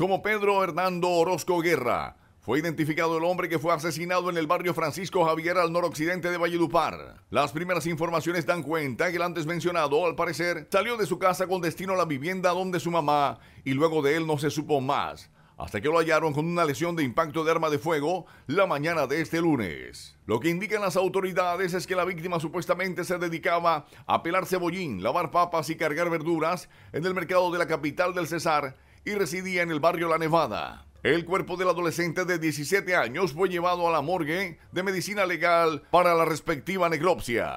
como Pedro Hernando Orozco Guerra. Fue identificado el hombre que fue asesinado en el barrio Francisco Javier al noroccidente de Valledupar. Las primeras informaciones dan cuenta que el antes mencionado, al parecer, salió de su casa con destino a la vivienda donde su mamá y luego de él no se supo más hasta que lo hallaron con una lesión de impacto de arma de fuego la mañana de este lunes. Lo que indican las autoridades es que la víctima supuestamente se dedicaba a pelar cebollín, lavar papas y cargar verduras en el mercado de la capital del Cesar y residía en el barrio La Nevada. El cuerpo del adolescente de 17 años fue llevado a la morgue de medicina legal para la respectiva necropsia.